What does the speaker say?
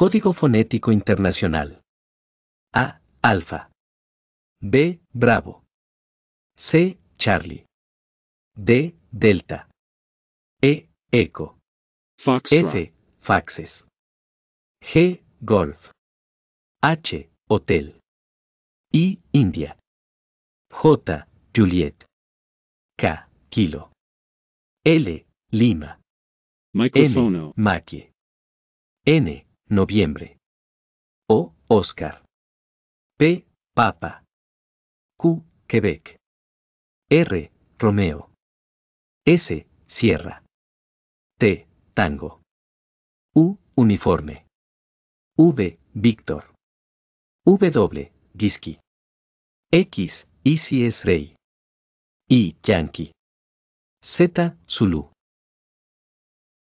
Código Fonético Internacional. A. Alfa. B. Bravo. C. Charlie. D. Delta. E. Eco. F. Faxes. G. Golf. H. Hotel. I. India. J. Juliet. K. Kilo. L. Lima. Microfono. M. N. Noviembre. O. Oscar. P. Papa. Q. Quebec. R. Romeo. S. Sierra. T. Tango. U. Uniforme. V. Víctor. W. Giski. X. Easy es Rey. Y. Yankee. Z. Zulu.